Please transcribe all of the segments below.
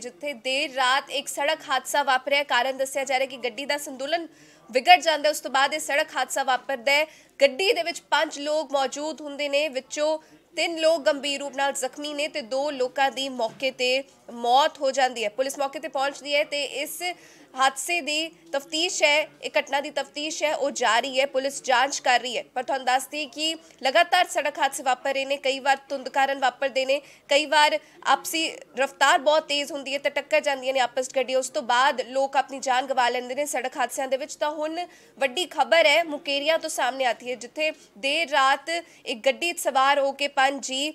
ਜਿੱਥੇ ਦੇਰ ਰਾਤ ਇੱਕ ਸੜਕ ਹਾਦਸਾ ਵਾਪਰਿਆ ਕਾਰਨ ਦੱਸਿਆ ਜਾ ਰਿਹਾ ਕਿ ਗੱਡੀ ਦਾ ਸੰਤੁਲਨ ਵਿਗੜ ਜਾਂਦਾ ਉਸ ਤੋਂ ਬਾਅਦ ਇਹ ਸੜਕ ਹਾਦਸਾ ਵਾਪਰਦਾ ਹੈ ਗੱਡੀ ਦੇ ਵਿੱਚ ਪੰਜ ਲੋਕ ਮੌਜੂਦ ਹੁੰਦੇ ਨੇ ਵਿੱਚੋਂ ਤਿੰਨ ਲੋਕ ਗੰਭੀਰ ਰੂਪ ਨਾਲ ਜ਼ਖਮੀ ਨੇ ਤੇ ਦੋ ਲੋਕਾਂ ਦੀ ਮੌਕੇ ਤੇ ਮੌਤ ਹੋ ਜਾਂਦੀ ਹੈ ਪੁਲਿਸ ਮੌਕੇ ਤੇ ਪਹੁੰਚਦੀ ਹੈ ਤੇ ਇਸ ਹਾਦਸੇ ਦੀ ਤਫਤੀਸ਼ ਹੈ ਇਹ ਘਟਨਾ ਦੀ ਤਫਤੀਸ਼ ਹੈ ਉਹ ਜਾਰੀ ਹੈ ਪੁਲਿਸ ਜਾਂਚ ਕਰ ਰਹੀ ਹੈ ਪਰ ਤੁਹਾਨੂੰ ਦੱਸਦੀ ਕਿ ਲਗਾਤਾਰ ਸੜਕ ਹਾਦਸੇ ਵਾਪਰ ਰਹੇ ਨੇ ਕਈ ਵਾਰ ਤੁੰਦ ਕਾਰਨ ਵਾਪਰਦੇ ਨੇ ਕਈ ਵਾਰ ਆਪਸੀ ਰਫ਼ਤਾਰ ਬਹੁਤ ਤੇਜ਼ ਹੁੰਦੀ ਹੈ ਤੇ ਟੱਕਰ ਜਾਂਦੀਆਂ ਨੇ ਆਪਸ ਗੱਡੀ ਉਸ ਤੋਂ ਬਾਅਦ ਲੋਕ ਆਪਣੀ ਜਾਨ ਗਵਾ ਲੈਂਦੇ ਨੇ ਸੜਕ ਹਾਦਸਿਆਂ ਦੇ ਵਿੱਚ ਤਾਂ ਹੁਣ ਵੱਡੀ ਖਬਰ ਹੈ ਮੁਕੇਰੀਆ ਤੋਂ ਸਾਹਮਣੇ ਆਤੀ ਹੈ ਜਿੱਥੇ ਦੇਰ ਰਾਤ ਇੱਕ ਗੱਡੀ ਸਵਾਰ ਹੋ ਕੇ ਪੰਜ ਜੀ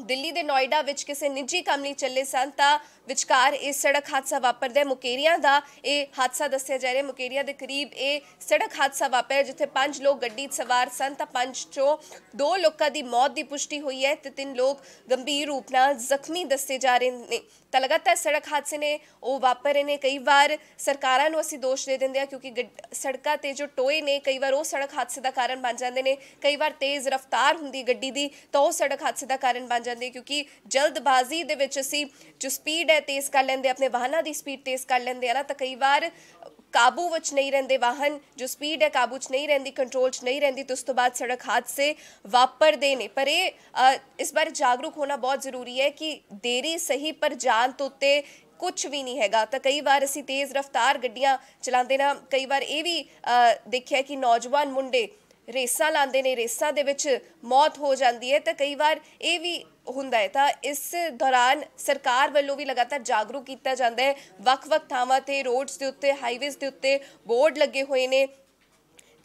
ਦਿੱਲੀ ਦੇ ਨੋਇਡਾ ਵਿੱਚ ਕਿਸੇ ਨਿੱਜੀ ਕੰਮ ਲਈ ਚੱਲੇ ਸਨ ਤਾਂ ਵਿਚਕਾਰ ਇਹ ਸੜਕ ਹਾਦਸਾ ਵਾਪਰਦਾ ਮੁਕੇਰੀਆਂ ਦਾ ਇਹ ਹਾਦਸਾ ਦੱਸਿਆ ਜਾ ਰਿਹਾ ਮੁਕੇਰੀਆਂ ਦੇ ਕਰੀਬ ਇਹ ਸੜਕ ਹਾਦਸਾ ਵਾਪਰਿਆ ਜਿੱਥੇ ਪੰਜ ਲੋਕ ਗੱਡੀ 'ਚ ਸਵਾਰ ਸਨ ਤਾਂ ਪੰਜ ਚੋਂ ਦੋ ਲੋਕਾਂ ਦੀ ਮੌਤ ਦੀ ਪੁਸ਼ਟੀ ਹੋਈ ਹੈ ਤੇ ਤਿੰਨ ਲੋਕ ਗੰਭੀਰ ਰੂਪ ਨਾਲ ਜ਼ਖਮੀ ਦੱਸੇ ਜਾ ਰਹੇ ਨੇ ਤਾਂ ਲਗਾਤਾਰ ਸੜਕ ਹਾਦਸੇ ਨੇ ਉਹ ਵਾਪਰੇ ਨੇ ਕਈ ਵਾਰ ਸਰਕਾਰਾਂ ਨੂੰ ਅਸੀਂ ਦੋਸ਼ ਦੇ ਦਿੰਦੇ ਆ ਕਿਉਂਕਿ ਸੜਕਾਂ ਤੇ ਜੋ ਟੋਏ ਨੇ ਕਈ ਵਾਰ ਉਹ ਸੜਕ ਹਾਦਸੇ ਦਾ ਕਾਰਨ ਬਣ ਜਾਂਦੇ ਨੇ ਕਈ ਵਾਰ ਤੇਜ਼ ਰਫ਼ਤਾਰ ਹੁੰਦੀ ਗੱਡੀ ਦੀ ਤਾਂ ਉਹ ਸੜਕ ਹਾਦਸੇ ਦਾ ਕਾਰਨ ਬਣ ਜਾਂਦੇ ਕਿਉਂਕਿ ਜਲਦਬਾਜ਼ੀ ਦੇ ਵਿੱਚ ਅਸੀਂ ਜੋ ਸਪੀਡ ਹੈ ਤੇਜ਼ ਕਰ ਲੈਂਦੇ ਆਪਣੇ ਵਾਹਨਾਂ ਦੀ ਸਪੀਡ ਤੇਜ਼ ਕਰ ਲੈਂਦੇ ਆ ਨਾ ਤਾਂ ਕਈ ਵਾਰ ਕਾਬੂ ਵਿੱਚ ਨਹੀਂ ਰਹਿੰਦੇ ਵਾਹਨ ਜੋ ਸਪੀਡ ਹੈ ਕਾਬੂ ਵਿੱਚ ਨਹੀਂ ਰਹਿੰਦੀ ਕੰਟਰੋਲ 'ਚ ਨਹੀਂ ਰਹਿੰਦੀ ਤੇ ਉਸ ਤੋਂ ਬਾਅਦ ਸੜਕ ਹਾਦਸੇ ਵਾਪਰਦੇ ਨੇ ਪਰ ਇਹ ਇਸ ਬਾਰੇ ਜਾਗਰੂਕ ਹੋਣਾ ਬਹੁਤ ਜ਼ਰੂਰੀ ਹੈ ਕਿ ਦੇਰੀ ਸਹੀ ਪਰ ਜਾਨ ਤੋਂ ਉੱਤੇ ਕੁਝ ਵੀ ਨਹੀਂ ਹੈਗਾ ਤਾਂ ਕਈ ਵਾਰ ਅਸੀਂ ਤੇਜ਼ ਰਫ਼ਤਾਰ ਗੱਡੀਆਂ ਚਲਾਉਂਦੇ ਨਾ ਕਈ ਵਾਰ ਇਹ ਵੀ ਦੇਖਿਆ ਕਿ ਨੌਜਵਾਨ ਮੁੰਡੇ ਰੇਸਾਂ ਲਾਂਦੇ ਨੇ ਰੇਸਾਂ ਦੇ ਵਿੱਚ ਮੌਤ ਹੋ ਜਾਂਦੀ ਹੈ ਤਾਂ ਕਈ ਵਾਰ ਇਹ ਵੀ ਹੁੰਦਾ ਹੈ ਤਾਂ ਇਸ ਦੌਰਾਨ ਸਰਕਾਰ ਵੱਲੋਂ ਵੀ ਲਗਾਤਾਰ ਜਾਗਰੂਕ ਕੀਤਾ ਜਾਂਦਾ ਹੈ ਵੱਖ-ਵੱਖ ਥਾਵਾਂ ਤੇ ਰੋਡਸ ਦੇ ਉੱਤੇ ਹਾਈਵੇਜ਼ ਦੇ ਉੱਤੇ ਬੋਰਡ ਲੱਗੇ ਹੋਏ ਨੇ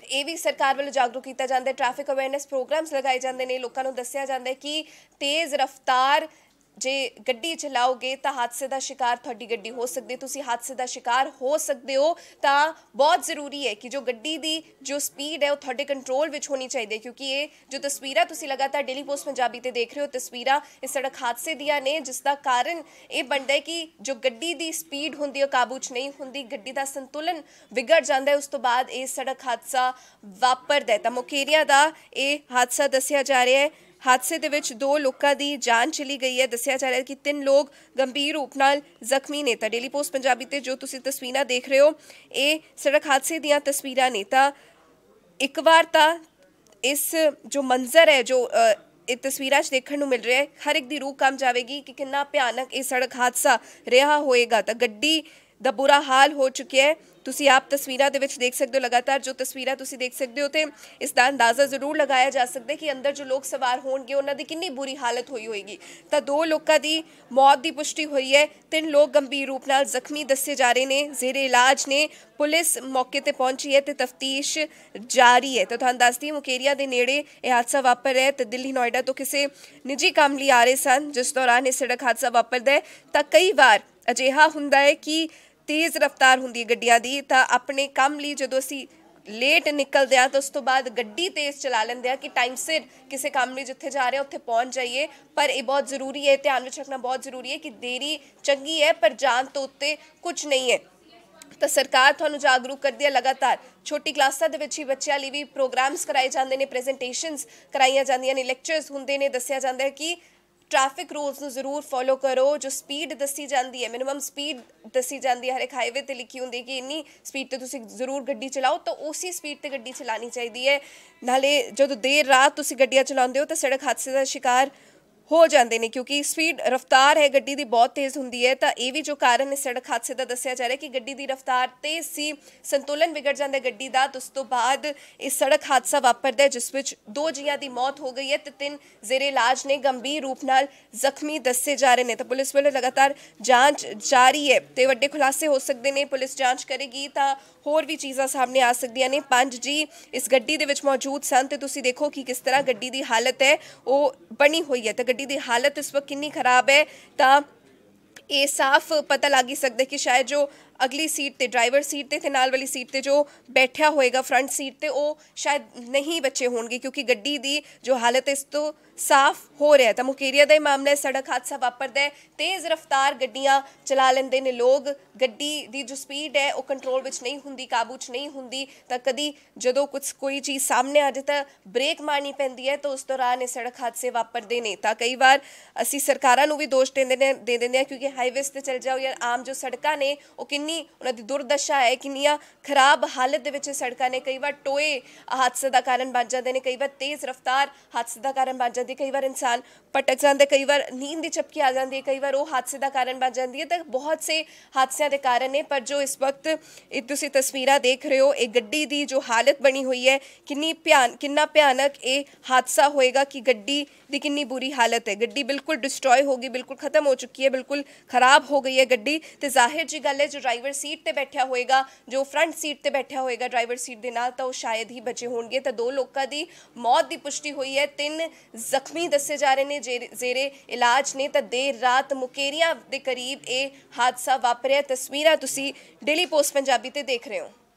ਇਹ ਵੀ ਸਰਕਾਰ ਵੱਲੋਂ ਜਾਗਰੂਕ ਕੀਤਾ ਜਾਂਦਾ ਹੈ ਟ੍ਰੈਫਿਕ ਅਵੇਅਰਨੈਸ ਪ੍ਰੋਗਰਾਮਸ ਲਗਾਏ ਜਾਂਦੇ ਨੇ ਲੋਕਾਂ ਨੂੰ ਦੱਸਿਆ ਜਾਂਦਾ ਹੈ ਕਿ ਤੇਜ਼ ਰਫ਼ਤਾਰ ਜੇ ਗੱਡੀ ਚਲਾਓਗੇ ਤਾਂ ਹਾਦਸੇ ਦਾ ਸ਼ਿਕਾਰ ਤੁਹਾਡੀ ਗੱਡੀ ਹੋ ਸਕਦੀ ਤੁਸੀਂ ਹਾਦਸੇ ਦਾ ਸ਼ਿਕਾਰ ਹੋ ਸਕਦੇ ਹੋ ਤਾਂ ਬਹੁਤ ਜ਼ਰੂਰੀ ਹੈ ਕਿ ਜੋ ਗੱਡੀ ਦੀ ਜੋ ਸਪੀਡ ਹੈ ਉਹ ਤੁਹਾਡੇ ਕੰਟਰੋਲ ਵਿੱਚ ਹੋਣੀ ਚਾਹੀਦੀ ਹੈ ਕਿਉਂਕਿ ਇਹ ਜੋ ਤਸਵੀਰਾਂ ਤੁਸੀਂ ਲਗਾਤਾਰ ਡੇਲੀ ਪੋਸਟ ਪੰਜਾਬੀ ਤੇ ਦੇਖ ਰਹੇ ਹੋ ਤਸਵੀਰਾਂ ਇਸ ਸੜਕ ਹਾਦਸੇ ਦੀਆਂ ਨੇ ਜਿਸ ਦਾ ਕਾਰਨ ਇਹ ਬਣਦਾ ਹੈ ਕਿ ਜੋ ਗੱਡੀ ਦੀ ਸਪੀਡ ਹੁੰਦੀ ਹੈ ਕਾਬੂ 'ਚ ਨਹੀਂ ਹੁੰਦੀ ਗੱਡੀ ਦਾ ਸੰਤੁਲਨ ਵਿਗੜ ਜਾਂਦਾ ਹੈ ਉਸ ਤੋਂ ਬਾਅਦ ਇਹ ਸੜਕ ਹਾਦਸਾ ਵਾਪਰਦਾ ਹੈ ਤਾਂ ਮੁਖੇਰੀਆ ਦਾ ਇਹ ਹਾਦਸਾ ਦੱਸਿਆ ਜਾ ਰਿਹਾ ਹੈ ਹਾਦਸੇ ਦੇ ਵਿੱਚ ਦੋ ਲੋਕਾਂ ਦੀ ਜਾਨ ਚਲੀ ਗਈ ਹੈ ਦੱਸਿਆ ਜਾ ਰਿਹਾ ਹੈ ਕਿ ਤਿੰਨ ਲੋਕ ਗੰਭੀਰ ਰੂਪ ਨਾਲ ਜ਼ਖਮੀ ਨੇ ਤਾਂ ਡੇਲੀ ਪੋਸਟ ਪੰਜਾਬੀ ਤੇ ਜੋ ਤੁਸੀਂ ਤਸਵੀਰਾਂ ਦੇਖ ਰਹੇ ਹੋ ਇਹ ਸੜਕ ਹਾਦਸੇ ਦੀਆਂ ਤਸਵੀਰਾਂ ਨੇ ਤਾਂ ਇੱਕ ਵਾਰ ਤਾਂ ਇਸ ਜੋ ਮੰਜ਼ਰ ਹੈ ਜੋ ਇਹ ਤਸਵੀਰਾਂ 'ਚ ਦੇਖਣ ਨੂੰ ਮਿਲ ਰਿਹਾ ਹੈ ਹਰ ਇੱਕ ਦੀ ਰੂਹ ਕੰਮ ਜਾਵੇਗੀ ਕਿ ਕਿੰਨਾ ਭਿਆਨਕ ਇਹ ਸੜਕ ਹਾਦਸਾ ਰਿਹਾ ਹੋਏਗਾ ਤਾਂ ਗੱਡੀ ਦਾ ਬੁਰਾ ਹਾਲ ਹੋ ਚੁੱਕਿਆ ਹੈ ਤੁਸੀਂ ਆਪ ਤਸਵੀਰਾਂ ਦੇ ਵਿੱਚ ਦੇਖ ਸਕਦੇ ਹੋ ਲਗਾਤਾਰ ਜੋ ਤਸਵੀਰਾਂ ਤੁਸੀਂ ਦੇਖ ਸਕਦੇ ਹੋ ਤੇ ਇਸ ਦਾ ਅੰਦਾਜ਼ਾ ਜ਼ਰੂਰ ਲਗਾਇਆ ਜਾ ਸਕਦਾ ਕਿ ਅੰਦਰ ਜੋ ਲੋਕ ਸਵਾਰ ਹੋਣਗੇ ਉਹਨਾਂ ਦੀ ਕਿੰਨੀ ਬੁਰੀ ਹਾਲਤ ਹੋਈ ਹੋਏਗੀ ਤਾਂ ਦੋ ਲੋਕਾਂ ਦੀ ਮੌਤ ਦੀ ਪੁਸ਼ਟੀ ਹੋਈ ਹੈ ਤਿੰਨ ਲੋਕ ਗੰਭੀਰ ਰੂਪ ਨਾਲ ਜ਼ਖਮੀ ਦੱਸੇ ਜਾ ਰਹੇ ਨੇ ਜ਼ੇਰੇ ਇਲਾਜ ਨੇ ਪੁਲਿਸ ਮੌਕੇ ਤੇ ਪਹੁੰਚੀ ਹੈ ਤੇ ਤਫਤੀਸ਼ ਜਾਰੀ ਹੈ ਤਾਂ ਤੁਹਾਨੂੰ ਦੱਸਦੀ ਮੁਕੇਰੀਆ ਦੇ ਨੇੜੇ ਇਹ ਹਾਦਸਾ ਵਾਪਰਿਆ ਹੈ ਤੇ ਦਿੱਲੀ ਨੋਇਡਾ ਤੋਂ ਕਿਸੇ ਨਿੱਜੀ ਕੰਮ ਲਈ ਆ ਰਹੇ ਸਨ ਜਿਸ ਦੌਰਾਨ ਇਹ ਸੜਕ ਹਾਦਸਾ ਵਾਪਰਦਾ ਹੈ ਤਾਂ ਕਈ ਵਾਰ ਅਜਿਹਾ ਹੁੰਦਾ ਹੈ ਕਿ ਤੇਜ਼ ਰਫ਼ਤਾਰ ਹੁੰਦੀ ਹੈ ਗੱਡੀਆਂ ਦੀ ਤਾਂ ਆਪਣੇ ਕੰਮ ਲਈ ਜਦੋਂ ਅਸੀਂ ਲੇਟ ਨਿਕਲਦੇ ਆ ਤਾਂ ਉਸ ਤੋਂ ਬਾਅਦ ਗੱਡੀ ਤੇਜ਼ ਚਲਾ ਲੈਂਦੇ ਆ ਕਿ ਟਾਈਮ ਸਿਰ ਕਿਸੇ ਕੰਮ ਲਈ ਜਿੱਥੇ ਜਾ ਰਹੇ ਆ ਉੱਥੇ ਪਹੁੰਚ ਜਾਈਏ ਪਰ ਇਹ ਬਹੁਤ ਜ਼ਰੂਰੀ ਹੈ ਧਿਆਨ ਵਿੱਚ ਰੱਖਣਾ ਬਹੁਤ ਜ਼ਰੂਰੀ ਹੈ ਕਿ ਦੇਰੀ ਚੰਗੀ ਹੈ ਪਰ ਜਾਨ ਤੋਂ ਉੱਤੇ ਕੁਝ ਨਹੀਂ ਹੈ ਤਾਂ ਸਰਕਾਰ ਤੁਹਾਨੂੰ ਜਾਗਰੂਕ ਕਰਦੀ ਹੈ ਲਗਾਤਾਰ ਛੋਟੀ ਕਲਾਸਾਂ ਦੇ ਵਿੱਚ ਹੀ ਬੱਚਿਆਂ ਲਈ ਵੀ ਪ੍ਰੋਗਰਾਮਸ ਕਰਾਏ ਜਾਂਦੇ ਨੇ ਪ੍ਰੈਜੈਂਟੇਸ਼ਨਸ ਕਰਾਈਆਂ ਜਾਂਦੀਆਂ ਨੇ ਲੈਕਚਰਸ ਹੁੰਦੇ ਨੇ ਦੱਸਿਆ ਜਾਂਦਾ ਹੈ ਕਿ ਟ੍ਰੈਫਿਕ ਰੂਲਸ ਨੂੰ ਜ਼ਰੂਰ ਫੋਲੋ ਕਰੋ ਜੋ ਸਪੀਡ ਦੱਸੀ ਜਾਂਦੀ ਹੈ ਮਿਨਿਮਮ ਸਪੀਡ ਦੱਸੀ ਜਾਂਦੀ ਹੈ ਹਰ ਇੱਕ ਹਾਈਵੇ ਤੇ ਲਿਖੀ ਹੁੰਦੀ ਕਿ ਇੰਨੀ ਸਪੀਡ ਤੇ ਤੁਸੀਂ ਜ਼ਰੂਰ ਗੱਡੀ ਚਲਾਓ ਤਾਂ ਉਸੇ ਸਪੀਡ ਤੇ ਗੱਡੀ ਚਲਾਣੀ ਚਾਹੀਦੀ ਹੈ ਨਾਲੇ ਜਦੋਂ ਦੇਰ ਰਾਤ ਤੁਸੀਂ ਗੱਡੀਆਂ ਚਲਾਉਂਦੇ ਹੋ ਤਾਂ ਸੜਕ ਹਾਦਸੇ ਦਾ ਸ਼ਿਕਾਰ ਹੋ ਜਾਂਦੇ ਨੇ ਕਿਉਂਕਿ ਸਪੀਡ ਰਫ਼ਤਾਰ ਹੈ ਗੱਡੀ ਦੀ ਬਹੁਤ ਤੇਜ਼ ਹੁੰਦੀ ਹੈ ਤਾਂ ਇਹ ਵੀ ਜੋ ਕਾਰਨ ਇਸ ਸੜਕ ਹਾਦਸੇ ਦਾ ਦੱਸਿਆ ਜਾ ਰਿਹਾ ਕਿ ਗੱਡੀ ਦੀ ਰਫ਼ਤਾਰ ਤੇਜ਼ ਸੀ ਸੰਤੁਲਨ ਵਿਗੜ ਜਾਂਦਾ ਗੱਡੀ ਦਾ ਉਸ ਤੋਂ ਬਾਅਦ ਇਸ ਸੜਕ ਹਾਦਸਾ ਵਾਪਰਦਾ ਹੈ ਜਿਸ ਵਿੱਚ ਦੋ ਜੀਆਂ ਦੀ ਮੌਤ ਹੋ ਗਈ ਹੈ ਤੇ ਤਿੰਨ ਜ਼ੇਰੇ ਇਲਾਜ ਨੇ ਗੰਭੀਰ ਰੂਪ ਨਾਲ ਜ਼ਖਮੀ ਦੱਸੇ ਜਾ ਰਹੇ ਨੇ ਤਾਂ ਪੁਲਿਸ ਵੱਲੋਂ ਲਗਾਤਾਰ ਜਾਂਚ ਜਾਰੀ ਹੈ ਤੇ ਵੱਡੇ ਖੁਲਾਸੇ ਹੋ ਸਕਦੇ ਨੇ ਪੁਲਿਸ ਜਾਂਚ ਕਰੇਗੀ ਤਾਂ ਹੋਰ ਵੀ ਚੀਜ਼ਾਂ ਸਾਹਮਣੇ ਆ ਸਕਦੀਆਂ ਨੇ ਪੰਜ ਜੀ ਇਸ ਗੱਡੀ ਦੇ ਵਿੱਚ ਮੌਜੂਦ ਸਨ ਤੇ ਤੁਸੀਂ ਦੇਖੋ ਕਿ ਕਿਸ ਤਰ੍ਹਾਂ ਗੱਡੀ ਦੀ ਹਾਲਤ ਹੈ ਉਹ ਬਣੀ ਹੋਈ ਹੈ ਤਾਂ ਗੱਡੀ ਦੀ ਹਾਲਤ ਇਸ ਵਕਤ ਕਿੰਨੀ ਖਰਾਬ ਹੈ ਤਾਂ ਇਹ ਸਾਫ਼ ਪਤਾ ਲੱਗ ਹੀ ਸਕਦਾ ਕਿ ਸ਼ਾਇਦ ਜੋ ਅਗਲੀ ਸੀਟ ਤੇ ਡਰਾਈਵਰ ਸੀਟ ਤੇ ਤੇ ਨਾਲ ਵਾਲੀ ਸੀਟ ਤੇ ਜੋ ਬੈਠਿਆ ਹੋਏਗਾ ਫਰੰਟ ਸੀਟ ਤੇ ਉਹ ਸ਼ਾਇਦ ਨਹੀਂ ਬੱਚੇ ਹੋਣਗੇ ਕਿਉਂਕਿ ਗੱਡੀ ਦੀ ਜੋ ਹਾਲਤ ਇਸ ਤੋਂ ਸਾਫ਼ ਹੋ ਰਿਹਾ ਤਾਂ ਮੁਕੇਰੀਆ ਦਾ ਇਹ ਮਾਮਲਾ ਹੈ ਸੜਕ ਹਾਦਸਾ ਵਾਪਰਦਾ ਹੈ ਤੇਜ਼ ਰਫ਼ਤਾਰ ਗੱਡੀਆਂ ਚਲਾ ਲੈਂਦੇ ਨੇ ਲੋਕ ਗੱਡੀ ਦੀ ਜੋ ਸਪੀਡ ਹੈ ਉਹ ਕੰਟਰੋਲ ਵਿੱਚ ਨਹੀਂ ਹੁੰਦੀ ਕਾਬੂ 'ਚ ਨਹੀਂ ਹੁੰਦੀ ਤਾਂ ਕਦੀ ਜਦੋਂ ਕੁਝ ਕੋਈ ਚੀਜ਼ ਸਾਹਮਣੇ ਆ ਜਾਏ ਤਾਂ ਬ੍ਰੇਕ ਮਾਰਨੀ ਪੈਂਦੀ ਹੈ ਤਾਂ ਉਸ ਦੌਰਾਨ ਇਹ ਸੜਕ ਹਾਦਸੇ ਵਾਪਰਦੇ ਨੇ ਤਾਂ ਕਈ ਵਾਰ ਅਸੀਂ ਸਰਕਾਰਾਂ ਨੂੰ ਵੀ ਦੋਸ਼ ਦਿੰਦੇ ਨੇ ਦੇ ਦਿੰਦੇ ਆ ਕਿਉਂਕਿ ਹਾਈਵੇਸ ਤੇ ਚੱਲ ਜਾਓ ਯਾਰ ਆਮ ਜੋ ਸੜਕਾਂ ਨੇ ਉਹ ਕਿੰਨੀ ਕਿੰਨੀ ਉਹਨਾਂ ਦੀ ਦੁਰਦਸ਼ਾ ਹੈ ਕਿੰਨੀਆਂ ਖਰਾਬ ਹਾਲਤ ਦੇ ਵਿੱਚ ਸੜਕਾਂ ਨੇ ਕਈ ਵਾਰ ਟੋਏ ਹਾਦਸੇ ਦਾ ਕਾਰਨ ਬਣ ਜਾਂਦੇ ਨੇ ਕਈ ਵਾਰ ਤੇਜ਼ ਰਫ਼ਤਾਰ ਹਾਦਸੇ ਦਾ ਕਾਰਨ ਬਣ ਜਾਂਦੀ ਕਈ ਵਾਰ ਇਨਸਾਨ ਪਟਕ ਜਾਂਦੇ ਕਈ ਵਾਰ ਨੀਂਦ ਦੀ ਚਪਕੀ ਆ ਜਾਂਦੀ ਹੈ ਕਈ ਵਾਰ ਉਹ ਹਾਦਸੇ ਦਾ ਕਾਰਨ ਬਣ ਜਾਂਦੀ ਹੈ ਤਾਂ ਬਹੁਤ ਸੇ ਹਾਦਸਿਆਂ ਦੇ ਕਾਰਨ ਨੇ ਪਰ ਜੋ ਇਸ ਵਕਤ ਇਹ ਤੁਸੀਂ ਤਸਵੀਰਾਂ ਦੇਖ ਰਹੇ ਹੋ ਇਹ ਗੱਡੀ ਦੀ ਜੋ ਹਾਲਤ ਬਣੀ ਹੋਈ ਹੈ ਕਿੰਨੀ ਭਿਆਨ ਕਿੰਨਾ ਭਿਆਨਕ ਇਹ ਹਾਦਸਾ ਹੋਏਗਾ ਕਿ ਗੱਡੀ ਦੀ ਕਿੰਨੀ ਬੁਰੀ ਹਾਲਤ ਹੈ ਗੱਡੀ ਬਿਲਕੁਲ ਡਿਸਟਰੋਏ ਹੋ ਗਈ ਬਿਲਕੁਲ ਖਤਮ ਹੋ ਚੁੱਕੀ ਹੈ ਬਿਲਕੁਲ ਖਰਾਬ ਹੋ ਗਈ ਹੈ ਗੱਡੀ ਤੇ ਜ਼ਾਹਿਰ ਜੀ ਗੱਲ ਹੈ ਜੋ ਡਰਾਈਵਰ ਸੀਟ ਤੇ ਬੈਠਿਆ ਹੋਏਗਾ ਜੋ ਫਰੰਟ ਸੀਟ ਤੇ ਬੈਠਿਆ ਹੋਏਗਾ ਡਰਾਈਵਰ ਸੀਟ ਦੇ ਨਾਲ ਤਾਂ ਉਹ ਸ਼ਾਇਦ ਹੀ ਬਚੇ ਹੋਣਗੇ ਤਾਂ ਦੋ ਲੋਕਾਂ ਦੀ ਮੌਤ ਦੀ ਪੁਸ਼ਟੀ ਹੋਈ ਹੈ ਤਿੰਨ ਜ਼ਖਮੀ ਦੱਸੇ ਜਾ ਰਹੇ ਨੇ ਜ਼ੇਰੇ ਇਲਾਜ ਨੇ ਤਾਂ ਦੇਰ ਰਾਤ ਮੁਕੇਰੀਆ ਦੇ ਕਰੀਬ ਇਹ ਹਾਦਸਾ ਵਾਪਰਿਆ ਤਸਵੀਰਾਂ ਤੁਸੀਂ ਡੇਲੀ ਪੋਸਟ ਪੰਜਾਬੀ ਤੇ ਦੇਖ ਰਹੇ ਹੋ